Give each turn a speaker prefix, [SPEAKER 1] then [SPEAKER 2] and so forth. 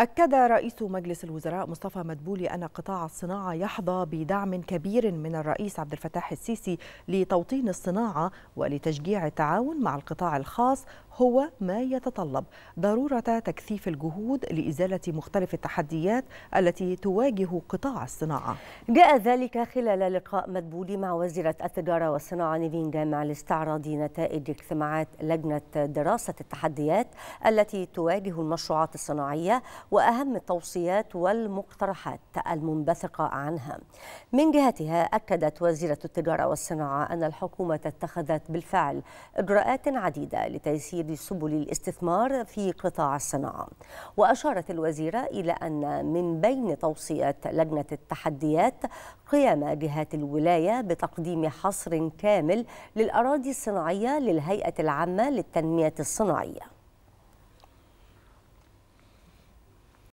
[SPEAKER 1] أكد رئيس مجلس الوزراء مصطفى مدبولي أن قطاع الصناعة يحظى بدعم كبير من الرئيس عبد الفتاح السيسي لتوطين الصناعة ولتشجيع التعاون مع القطاع الخاص هو ما يتطلب ضروره تكثيف الجهود لازاله مختلف التحديات التي تواجه قطاع الصناعه. جاء ذلك
[SPEAKER 2] خلال لقاء مدبولي مع وزيره التجاره والصناعه نيفين جامع لاستعراض نتائج اجتماعات لجنه دراسه التحديات التي تواجه المشروعات الصناعيه واهم التوصيات والمقترحات المنبثقه عنها. من جهتها أكدت وزيرة التجارة والصناعة أن الحكومة اتخذت بالفعل إجراءات عديدة لتيسير سبل الاستثمار في قطاع الصناعة وأشارت الوزيرة إلى أن من بين توصيات لجنة التحديات قيام جهات الولاية بتقديم حصر كامل للأراضي الصناعية للهيئة العامة للتنمية الصناعية